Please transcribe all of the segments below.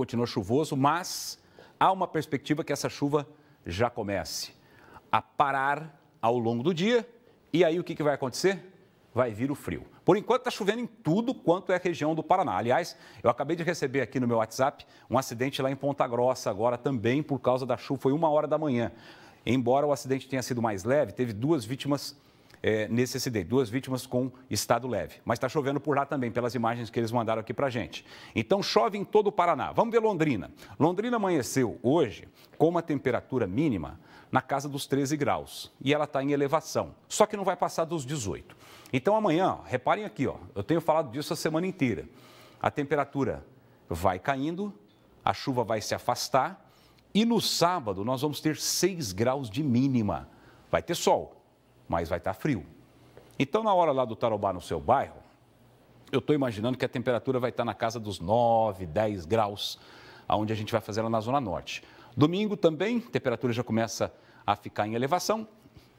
continua chuvoso, mas há uma perspectiva que essa chuva já comece a parar ao longo do dia. E aí o que, que vai acontecer? Vai vir o frio. Por enquanto está chovendo em tudo quanto é a região do Paraná. Aliás, eu acabei de receber aqui no meu WhatsApp um acidente lá em Ponta Grossa agora também por causa da chuva. Foi uma hora da manhã. Embora o acidente tenha sido mais leve, teve duas vítimas é, nesse acidente. Duas vítimas com estado leve. Mas está chovendo por lá também, pelas imagens que eles mandaram aqui para gente. Então chove em todo o Paraná. Vamos ver Londrina. Londrina amanheceu hoje com uma temperatura mínima na casa dos 13 graus. E ela está em elevação, só que não vai passar dos 18. Então amanhã, ó, reparem aqui, ó, eu tenho falado disso a semana inteira. A temperatura vai caindo, a chuva vai se afastar e no sábado nós vamos ter 6 graus de mínima. Vai ter sol, mas vai estar tá frio. Então, na hora lá do Tarobá, no seu bairro, eu estou imaginando que a temperatura vai estar tá na casa dos 9, 10 graus, aonde a gente vai fazer ela na Zona Norte. Domingo também, a temperatura já começa a ficar em elevação.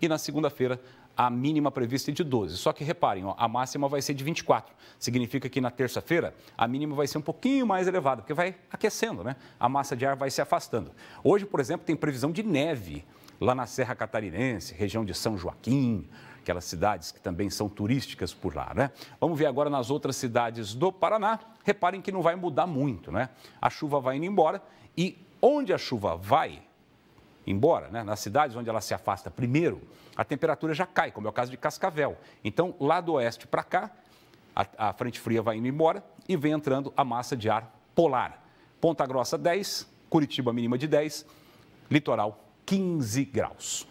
E na segunda-feira a mínima prevista é de 12. Só que reparem, ó, a máxima vai ser de 24. Significa que na terça-feira a mínima vai ser um pouquinho mais elevada, porque vai aquecendo, né? A massa de ar vai se afastando. Hoje, por exemplo, tem previsão de neve lá na Serra Catarinense, região de São Joaquim, aquelas cidades que também são turísticas por lá, né? Vamos ver agora nas outras cidades do Paraná. Reparem que não vai mudar muito, né? A chuva vai indo embora e onde a chuva vai, embora, né, nas cidades onde ela se afasta primeiro, a temperatura já cai, como é o caso de Cascavel. Então, lá do oeste para cá, a, a, frente fria vai indo embora e vem entrando a massa de ar polar. Ponta Grossa 10, Curitiba mínima de 10, litoral 15 graus.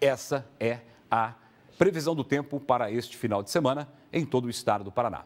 Essa é a previsão do tempo para este final de semana em todo o estado do Paraná.